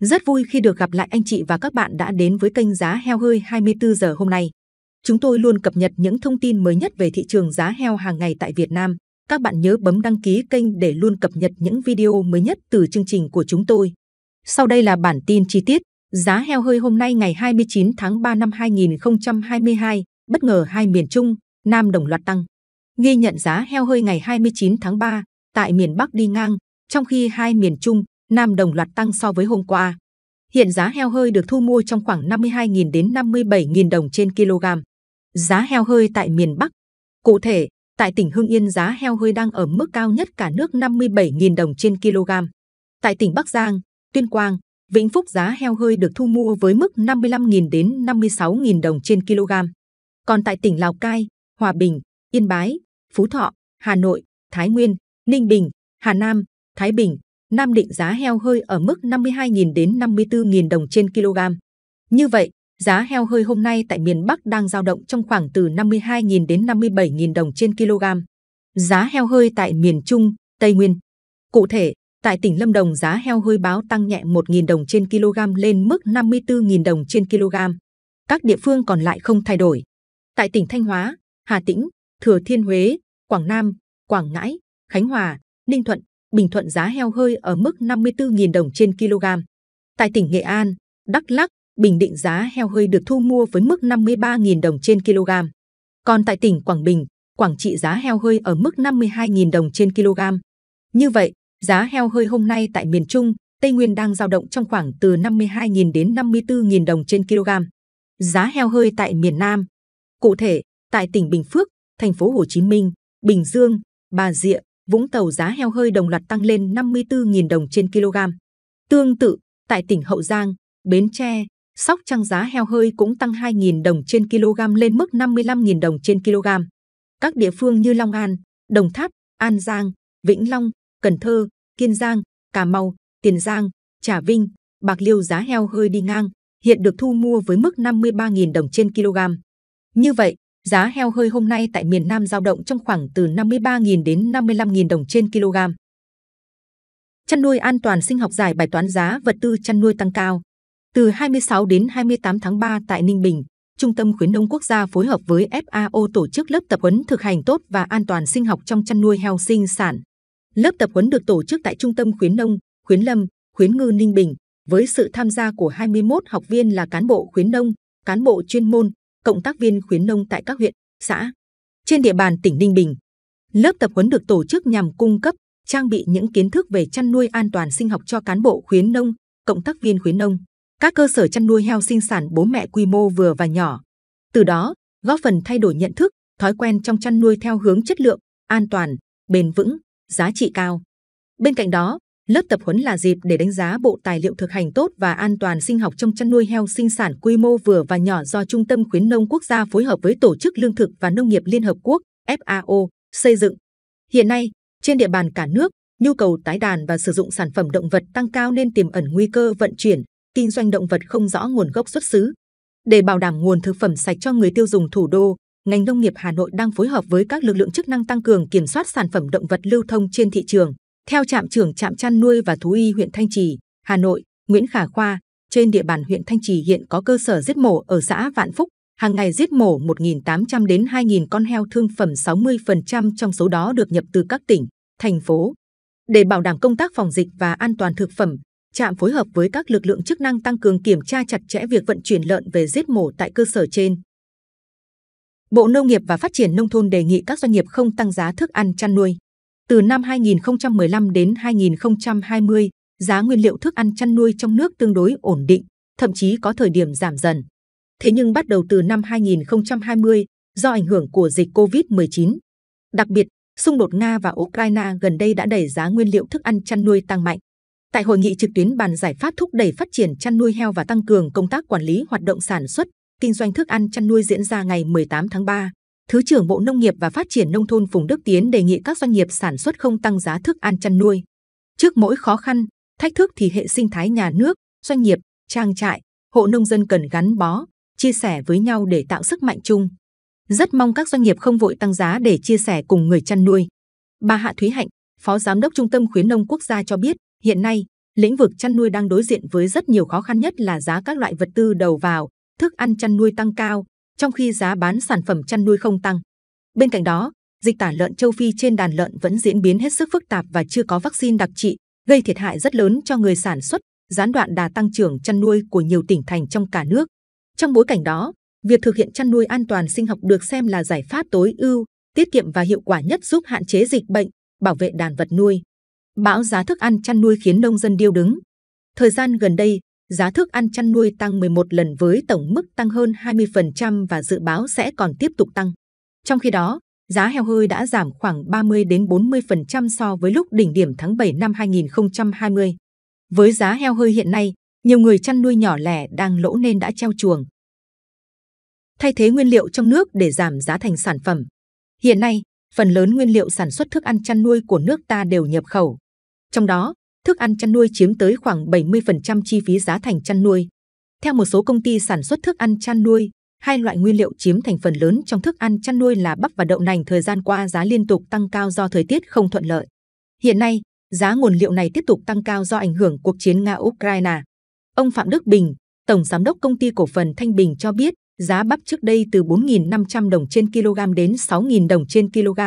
Rất vui khi được gặp lại anh chị và các bạn đã đến với kênh Giá Heo Hơi 24 giờ hôm nay. Chúng tôi luôn cập nhật những thông tin mới nhất về thị trường giá heo hàng ngày tại Việt Nam. Các bạn nhớ bấm đăng ký kênh để luôn cập nhật những video mới nhất từ chương trình của chúng tôi. Sau đây là bản tin chi tiết. Giá heo hơi hôm nay ngày 29 tháng 3 năm 2022, bất ngờ hai miền Trung, Nam đồng loạt tăng. Ghi nhận giá heo hơi ngày 29 tháng 3 tại miền Bắc đi ngang, trong khi hai miền Trung, Nam đồng loạt tăng so với hôm qua. Hiện giá heo hơi được thu mua trong khoảng 52.000 đến 57.000 đồng trên kg. Giá heo hơi tại miền Bắc. Cụ thể, tại tỉnh Hưng Yên giá heo hơi đang ở mức cao nhất cả nước 57.000 đồng trên kg. Tại tỉnh Bắc Giang, Tuyên Quang, Vĩnh Phúc giá heo hơi được thu mua với mức 55.000 đến 56.000 đồng trên kg. Còn tại tỉnh Lào Cai, Hòa Bình, Yên Bái, Phú Thọ, Hà Nội, Thái Nguyên, Ninh Bình, Hà Nam, Thái Bình, Nam Định giá heo hơi ở mức 52.000 đến 54.000 đồng trên kg. Như vậy, giá heo hơi hôm nay tại miền Bắc đang giao động trong khoảng từ 52.000 đến 57.000 đồng trên kg. Giá heo hơi tại miền Trung, Tây Nguyên. Cụ thể, tại tỉnh Lâm Đồng giá heo hơi báo tăng nhẹ 1.000 đồng trên kg lên mức 54.000 đồng trên kg. Các địa phương còn lại không thay đổi. Tại tỉnh Thanh Hóa, Hà Tĩnh, Thừa Thiên Huế, Quảng Nam, Quảng Ngãi, Khánh Hòa, Ninh Thuận, Bình Thuận giá heo hơi ở mức 54.000 đồng trên kg. Tại tỉnh Nghệ An, Đắk Lắk, Bình Định giá heo hơi được thu mua với mức 53.000 đồng trên kg. Còn tại tỉnh Quảng Bình, Quảng Trị giá heo hơi ở mức 52.000 đồng trên kg. Như vậy, giá heo hơi hôm nay tại miền Trung, Tây Nguyên đang giao động trong khoảng từ 52.000 đến 54.000 đồng trên kg. Giá heo hơi tại miền Nam, cụ thể tại tỉnh Bình Phước, thành phố Hồ Chí Minh, Bình Dương, Bà Rịa, Vũng Tàu giá heo hơi đồng loạt tăng lên 54.000 đồng trên kg. Tương tự, tại tỉnh Hậu Giang, Bến Tre, Sóc Trăng giá heo hơi cũng tăng 2.000 đồng trên kg lên mức 55.000 đồng trên kg. Các địa phương như Long An, Đồng Tháp, An Giang, Vĩnh Long, Cần Thơ, Kiên Giang, Cà Mau, Tiền Giang, Trà Vinh, Bạc Liêu giá heo hơi đi ngang, hiện được thu mua với mức 53.000 đồng trên kg. Như vậy, Giá heo hơi hôm nay tại miền Nam giao động trong khoảng từ 53.000 đến 55.000 đồng trên kg. Chăn nuôi an toàn sinh học giải bài toán giá vật tư chăn nuôi tăng cao. Từ 26 đến 28 tháng 3 tại Ninh Bình, Trung tâm Khuyến nông Quốc gia phối hợp với FAO tổ chức lớp tập huấn thực hành tốt và an toàn sinh học trong chăn nuôi heo sinh sản. Lớp tập huấn được tổ chức tại Trung tâm Khuyến nông, Khuyến lâm, Khuyến ngư Ninh Bình với sự tham gia của 21 học viên là cán bộ khuyến nông, cán bộ chuyên môn, cộng tác viên khuyến nông tại các huyện, xã trên địa bàn tỉnh Ninh Bình. Lớp tập huấn được tổ chức nhằm cung cấp, trang bị những kiến thức về chăn nuôi an toàn sinh học cho cán bộ khuyến nông, cộng tác viên khuyến nông, các cơ sở chăn nuôi heo sinh sản bố mẹ quy mô vừa và nhỏ. Từ đó, góp phần thay đổi nhận thức, thói quen trong chăn nuôi theo hướng chất lượng, an toàn, bền vững, giá trị cao. Bên cạnh đó, Lớp tập huấn là dịp để đánh giá bộ tài liệu thực hành tốt và an toàn sinh học trong chăn nuôi heo sinh sản quy mô vừa và nhỏ do Trung tâm Khuyến nông Quốc gia phối hợp với Tổ chức Lương thực và Nông nghiệp Liên Hợp Quốc FAO xây dựng. Hiện nay, trên địa bàn cả nước, nhu cầu tái đàn và sử dụng sản phẩm động vật tăng cao nên tiềm ẩn nguy cơ vận chuyển, kinh doanh động vật không rõ nguồn gốc xuất xứ. Để bảo đảm nguồn thực phẩm sạch cho người tiêu dùng thủ đô, ngành nông nghiệp Hà Nội đang phối hợp với các lực lượng chức năng tăng cường kiểm soát sản phẩm động vật lưu thông trên thị trường. Theo trạm trưởng trạm chăn nuôi và thú y huyện Thanh Trì, Hà Nội, Nguyễn Khả Khoa, trên địa bàn huyện Thanh Trì hiện có cơ sở giết mổ ở xã Vạn Phúc, hàng ngày giết mổ 1.800 đến 2.000 con heo thương phẩm 60% trong số đó được nhập từ các tỉnh, thành phố. Để bảo đảm công tác phòng dịch và an toàn thực phẩm, trạm phối hợp với các lực lượng chức năng tăng cường kiểm tra chặt chẽ việc vận chuyển lợn về giết mổ tại cơ sở trên. Bộ Nông nghiệp và Phát triển Nông thôn đề nghị các doanh nghiệp không tăng giá thức ăn chăn nuôi. Từ năm 2015 đến 2020, giá nguyên liệu thức ăn chăn nuôi trong nước tương đối ổn định, thậm chí có thời điểm giảm dần. Thế nhưng bắt đầu từ năm 2020, do ảnh hưởng của dịch Covid-19, đặc biệt xung đột Nga và Ukraine gần đây đã đẩy giá nguyên liệu thức ăn chăn nuôi tăng mạnh. Tại hội nghị trực tuyến bàn giải pháp thúc đẩy phát triển chăn nuôi heo và tăng cường công tác quản lý hoạt động sản xuất, kinh doanh thức ăn chăn nuôi diễn ra ngày 18 tháng 3. Thứ trưởng Bộ Nông nghiệp và Phát triển Nông thôn Phùng Đức Tiến đề nghị các doanh nghiệp sản xuất không tăng giá thức ăn chăn nuôi. Trước mỗi khó khăn, thách thức thì hệ sinh thái nhà nước, doanh nghiệp, trang trại, hộ nông dân cần gắn bó, chia sẻ với nhau để tạo sức mạnh chung. Rất mong các doanh nghiệp không vội tăng giá để chia sẻ cùng người chăn nuôi. Bà Hạ Thúy Hạnh, Phó Giám đốc Trung tâm Khuyến nông Quốc gia cho biết, hiện nay, lĩnh vực chăn nuôi đang đối diện với rất nhiều khó khăn nhất là giá các loại vật tư đầu vào, thức ăn chăn nuôi tăng cao, trong khi giá bán sản phẩm chăn nuôi không tăng. Bên cạnh đó, dịch tả lợn châu Phi trên đàn lợn vẫn diễn biến hết sức phức tạp và chưa có vaccine đặc trị, gây thiệt hại rất lớn cho người sản xuất, gián đoạn đà tăng trưởng chăn nuôi của nhiều tỉnh thành trong cả nước. Trong bối cảnh đó, việc thực hiện chăn nuôi an toàn sinh học được xem là giải pháp tối ưu, tiết kiệm và hiệu quả nhất giúp hạn chế dịch bệnh, bảo vệ đàn vật nuôi. Bão giá thức ăn chăn nuôi khiến nông dân điêu đứng. Thời gian gần đây, giá thức ăn chăn nuôi tăng 11 lần với tổng mức tăng hơn 20% và dự báo sẽ còn tiếp tục tăng. Trong khi đó, giá heo hơi đã giảm khoảng 30 đến 40% so với lúc đỉnh điểm tháng 7 năm 2020. Với giá heo hơi hiện nay, nhiều người chăn nuôi nhỏ lẻ đang lỗ nên đã treo chuồng. Thay thế nguyên liệu trong nước để giảm giá thành sản phẩm. Hiện nay, phần lớn nguyên liệu sản xuất thức ăn chăn nuôi của nước ta đều nhập khẩu. Trong đó, thức ăn chăn nuôi chiếm tới khoảng 70% chi phí giá thành chăn nuôi. Theo một số công ty sản xuất thức ăn chăn nuôi, hai loại nguyên liệu chiếm thành phần lớn trong thức ăn chăn nuôi là bắp và đậu nành thời gian qua giá liên tục tăng cao do thời tiết không thuận lợi. Hiện nay, giá nguồn liệu này tiếp tục tăng cao do ảnh hưởng cuộc chiến Nga-Ukraine. Ông Phạm Đức Bình, Tổng Giám đốc Công ty Cổ phần Thanh Bình cho biết, giá bắp trước đây từ 4.500 đồng trên kg đến 6.000 đồng trên kg,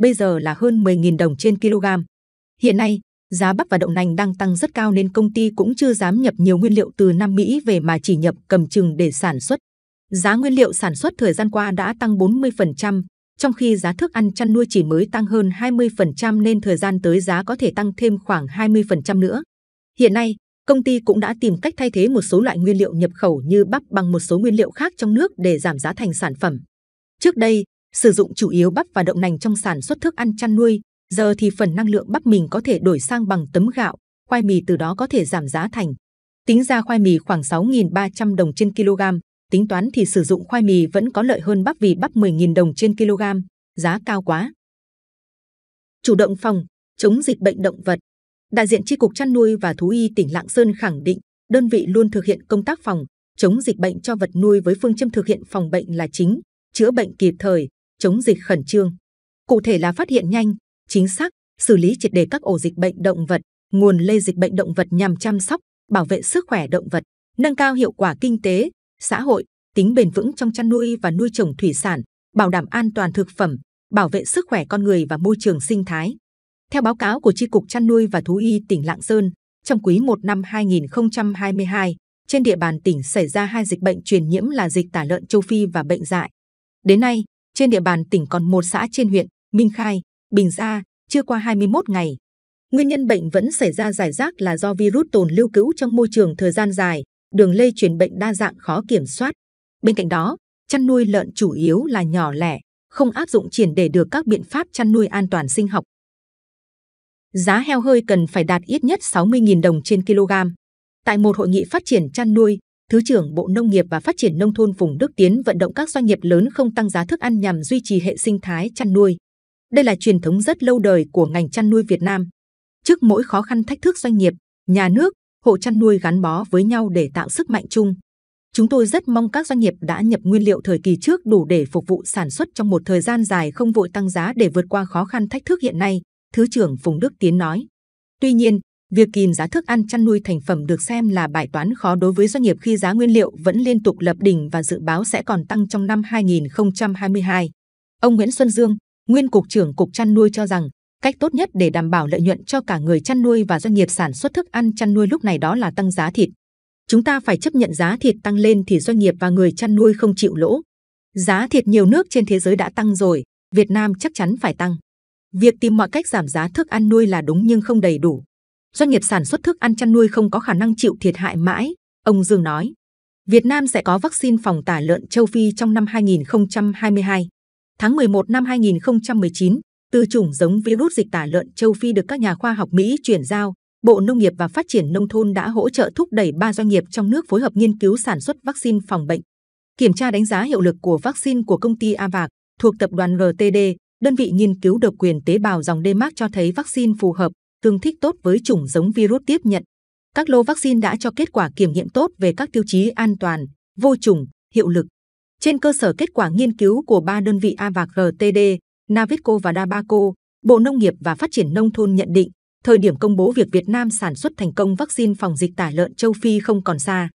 bây giờ là hơn 10.000 đồng trên kg. Hiện nay, giá bắp và đậu nành đang tăng rất cao nên công ty cũng chưa dám nhập nhiều nguyên liệu từ Nam Mỹ về mà chỉ nhập cầm chừng để sản xuất. Giá nguyên liệu sản xuất thời gian qua đã tăng 40%, trong khi giá thức ăn chăn nuôi chỉ mới tăng hơn 20% nên thời gian tới giá có thể tăng thêm khoảng 20% nữa. Hiện nay, công ty cũng đã tìm cách thay thế một số loại nguyên liệu nhập khẩu như bắp bằng một số nguyên liệu khác trong nước để giảm giá thành sản phẩm. Trước đây, sử dụng chủ yếu bắp và đậu nành trong sản xuất thức ăn chăn nuôi, Giờ thì phần năng lượng bắp mình có thể đổi sang bằng tấm gạo, khoai mì từ đó có thể giảm giá thành. Tính ra khoai mì khoảng 6.300 đồng trên kg, tính toán thì sử dụng khoai mì vẫn có lợi hơn bắp vì bắp 10.000 đồng trên kg, giá cao quá. Chủ động phòng, chống dịch bệnh động vật. Đại diện Tri Cục Chăn nuôi và Thú y tỉnh Lạng Sơn khẳng định, đơn vị luôn thực hiện công tác phòng, chống dịch bệnh cho vật nuôi với phương châm thực hiện phòng bệnh là chính, chữa bệnh kịp thời, chống dịch khẩn trương. Cụ thể là phát hiện nhanh, chính xác, xử lý triệt đề các ổ dịch bệnh động vật, nguồn lây dịch bệnh động vật nhằm chăm sóc, bảo vệ sức khỏe động vật, nâng cao hiệu quả kinh tế, xã hội, tính bền vững trong chăn nuôi và nuôi trồng thủy sản, bảo đảm an toàn thực phẩm, bảo vệ sức khỏe con người và môi trường sinh thái. Theo báo cáo của Tri Cục Chăn nuôi và Thú y tỉnh Lạng Sơn, trong quý 1 năm 2022, trên địa bàn tỉnh xảy ra hai dịch bệnh truyền nhiễm là dịch tả lợn châu Phi và bệnh dại. Đến nay, trên địa bàn tỉnh còn một xã trên huyện Minh Khai, Bình ra chưa qua 21 ngày. Nguyên nhân bệnh vẫn xảy ra giải rác là do virus tồn lưu cữu trong môi trường thời gian dài, đường lây truyền bệnh đa dạng khó kiểm soát. Bên cạnh đó, chăn nuôi lợn chủ yếu là nhỏ lẻ, không áp dụng triển để được các biện pháp chăn nuôi an toàn sinh học. Giá heo hơi cần phải đạt ít nhất 60.000 đồng trên kg. Tại một hội nghị phát triển chăn nuôi, Thứ trưởng Bộ Nông nghiệp và Phát triển Nông thôn Phùng Đức Tiến vận động các doanh nghiệp lớn không tăng giá thức ăn nhằm duy trì hệ sinh thái chăn nuôi. Đây là truyền thống rất lâu đời của ngành chăn nuôi Việt Nam. Trước mỗi khó khăn thách thức doanh nghiệp, nhà nước, hộ chăn nuôi gắn bó với nhau để tạo sức mạnh chung. Chúng tôi rất mong các doanh nghiệp đã nhập nguyên liệu thời kỳ trước đủ để phục vụ sản xuất trong một thời gian dài không vội tăng giá để vượt qua khó khăn thách thức hiện nay, Thứ trưởng Phùng Đức Tiến nói. Tuy nhiên, việc kìm giá thức ăn chăn nuôi thành phẩm được xem là bài toán khó đối với doanh nghiệp khi giá nguyên liệu vẫn liên tục lập đỉnh và dự báo sẽ còn tăng trong năm 2022. Ông Nguyễn Xuân Dương, nguyên cục trưởng cục chăn nuôi cho rằng cách tốt nhất để đảm bảo lợi nhuận cho cả người chăn nuôi và doanh nghiệp sản xuất thức ăn chăn nuôi lúc này đó là tăng giá thịt. Chúng ta phải chấp nhận giá thịt tăng lên thì doanh nghiệp và người chăn nuôi không chịu lỗ. Giá thịt nhiều nước trên thế giới đã tăng rồi, Việt Nam chắc chắn phải tăng. Việc tìm mọi cách giảm giá thức ăn nuôi là đúng nhưng không đầy đủ. Doanh nghiệp sản xuất thức ăn chăn nuôi không có khả năng chịu thiệt hại mãi, ông Dương nói. Việt Nam sẽ có vaccine phòng tả lợn châu Phi trong năm 2022. Tháng 11 năm 2019, từ chủng giống virus dịch tả lợn châu Phi được các nhà khoa học Mỹ chuyển giao. Bộ Nông nghiệp và Phát triển Nông thôn đã hỗ trợ thúc đẩy ba doanh nghiệp trong nước phối hợp nghiên cứu sản xuất vaccine phòng bệnh. Kiểm tra đánh giá hiệu lực của vaccine của công ty Avac thuộc tập đoàn RTD, đơn vị nghiên cứu độc quyền tế bào dòng DMAC cho thấy vaccine phù hợp, tương thích tốt với chủng giống virus tiếp nhận. Các lô vaccine đã cho kết quả kiểm nghiệm tốt về các tiêu chí an toàn, vô trùng, hiệu lực. Trên cơ sở kết quả nghiên cứu của ba đơn vị A và GTD, Navico và Dabaco, Bộ Nông nghiệp và Phát triển Nông thôn nhận định, thời điểm công bố việc Việt Nam sản xuất thành công vaccine phòng dịch tả lợn châu Phi không còn xa.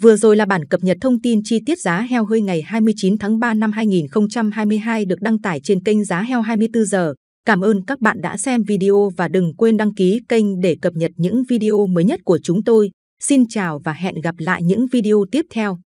Vừa rồi là bản cập nhật thông tin chi tiết giá heo hơi ngày 29 tháng 3 năm 2022 được đăng tải trên kênh Giá Heo 24 giờ. Cảm ơn các bạn đã xem video và đừng quên đăng ký kênh để cập nhật những video mới nhất của chúng tôi. Xin chào và hẹn gặp lại những video tiếp theo.